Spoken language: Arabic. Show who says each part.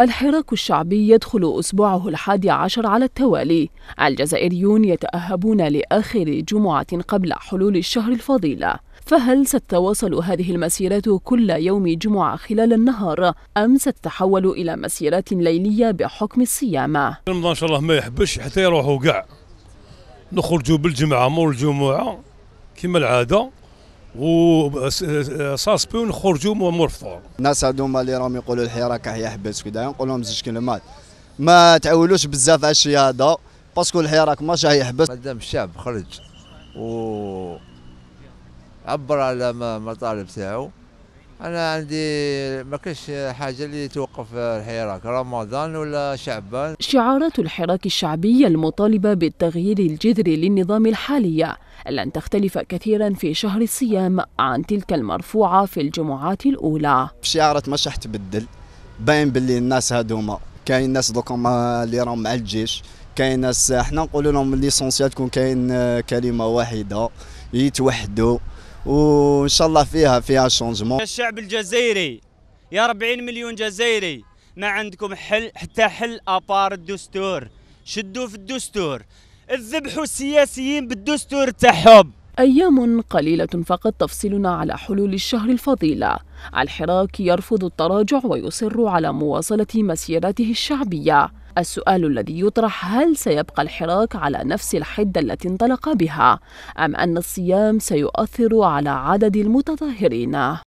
Speaker 1: الحراك الشعبي يدخل أسبوعه الحادي عشر على التوالي الجزائريون يتأهبون لآخر جمعة قبل حلول الشهر الفضيلة فهل ستتواصل هذه المسيرات كل يوم جمعة خلال النهار أم ستتحول إلى مسيرات ليلية بحكم الصيامة؟
Speaker 2: رمضان إن شاء الله ما يحبش حتى يروحوا قاع نخرجوا بالجمعة مور الجمعة كما العادة وساسبون خرجوا ومرفضوا
Speaker 3: الناس هذوما اللي راهم يقولوا الحراك هي حبس كذا نقول لهم زوج كلمات ما تعولوش بزاف على الشيء هذا باسكو الحراك ماشي هيحبس مادام الشعب خرج و عبر على
Speaker 4: مطالب تاعو انا عندي ما كاش حاجه اللي توقف الحراك رمضان ولا شعبان
Speaker 1: شعارات الحراك الشعبي المطالبه بالتغيير الجذري للنظام الحالي لن تختلف كثيرا في شهر الصيام
Speaker 3: عن تلك المرفوعه في الجمعات الاولى شعارات مش راح تبدل باين باللي الناس هادوما كاين ناس دوك اللي راهم مع الجيش كاين ناس حنا نقولوا لهم ليسونسيال تكون كاين كلمه واحده يتوحدوا وان شاء الله فيها فيها شونجمون
Speaker 5: الشعب الجزائري يا 40 مليون جزائري ما عندكم حل حتى حل ابار الدستور شدوا في الدستور الذبحوا السياسيين بالدستور تاعهم
Speaker 1: أيام قليلة فقط تفصلنا على حلول الشهر الفضيلة الحراك يرفض التراجع ويصر على مواصلة مسيرته الشعبية السؤال الذي يطرح هل سيبقى الحراك على نفس الحدة التي انطلق بها أم أن الصيام سيؤثر على عدد المتظاهرين